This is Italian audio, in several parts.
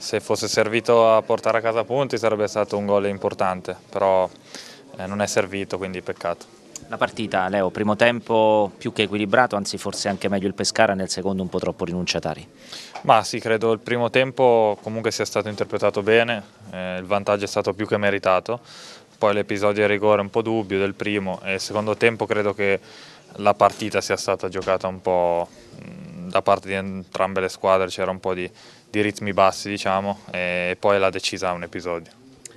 se fosse servito a portare a casa punti sarebbe stato un gol importante, però eh, non è servito, quindi peccato. La partita, Leo, primo tempo più che equilibrato, anzi forse anche meglio il Pescara, nel secondo un po' troppo rinunciatari. Ma sì, credo il primo tempo comunque sia stato interpretato bene, eh, il vantaggio è stato più che meritato, poi l'episodio di rigore un po' dubbio del primo e il secondo tempo credo che la partita sia stata giocata un po' da parte di entrambe le squadre c'era un po' di, di ritmi bassi diciamo, e poi l'ha decisa un episodio.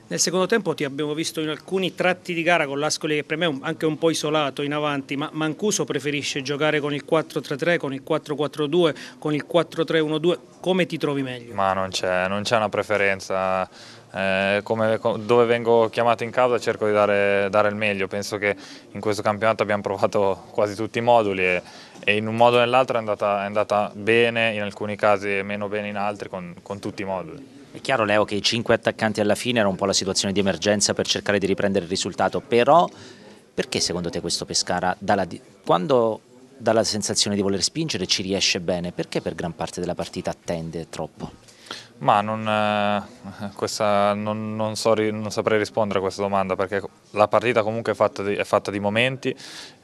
Nel secondo tempo ti abbiamo visto in alcuni tratti di gara con l'Ascoli che per me è anche un po' isolato in avanti, ma Mancuso preferisce giocare con il 4-3-3, con il 4-4-2, con il 4-3-1-2, come ti trovi meglio? Ma non c'è una preferenza eh, come, dove vengo chiamato in causa cerco di dare, dare, il meglio, penso che in questo campionato abbiamo provato quasi tutti i moduli e, e in un modo o nell'altro è, è andata, bene, in alcuni casi meno bene in altri con, con tutti i moduli. È chiaro Leo che i cinque attaccanti alla fine era un po' la situazione di emergenza per cercare di riprendere il risultato, però perché secondo te questo Pescara, dalla, quando dà la sensazione di voler spingere ci riesce bene, perché per gran parte della partita attende troppo? Ma non, eh, questa, non, non, so, non, saprei rispondere a questa domanda perché la partita comunque è fatta di, è fatta di momenti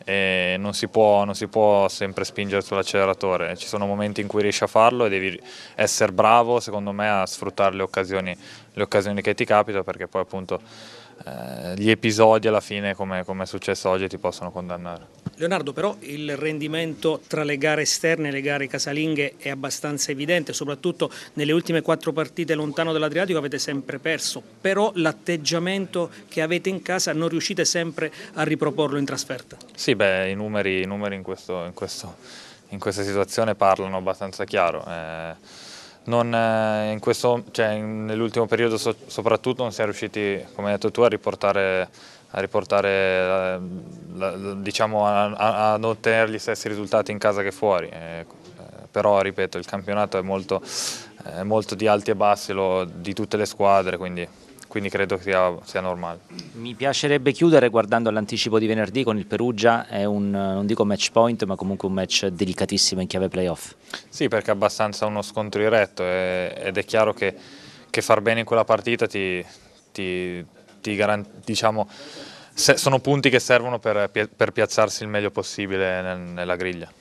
e non si, può, non si, può, sempre spingere sull'acceleratore. Ci sono momenti in cui riesci a farlo e devi essere bravo, secondo me, a sfruttare le occasioni, le occasioni che ti capitano perché poi appunto eh, gli episodi alla fine, come, come è successo oggi, ti possono condannare. Leonardo però il rendimento tra le gare esterne e le gare casalinghe è abbastanza evidente, soprattutto nelle ultime quattro partite lontano dall'Adriatico avete sempre perso, però l'atteggiamento che avete in casa non riuscite sempre a riproporlo in trasferta. Sì, beh, i numeri, i numeri in, questo, in, questo, in, questa situazione parlano abbastanza chiaro. Eh non, eh, questo, cioè, nell'ultimo periodo so, soprattutto non si è riusciti, come hai detto tu, a riportare, a, riportare, eh, la, la, diciamo, a, a ottenere gli stessi risultati in casa che fuori. Eh, eh però ripeto, il campionato è molto, eh, è molto di alti e bassi lo, di tutte le squadre, quindi quindi credo sia, sia normale. Mi piacerebbe chiudere guardando l'anticipo di venerdì con il Perugia, è un, non dico match point ma comunque un match delicatissimo in chiave playoff. Sì perché è abbastanza uno scontro diretto e, ed è chiaro che, che, far bene in quella partita ti, ti, ti garantisce, diciamo, sono punti che servono per, per piazzarsi il meglio possibile nella griglia.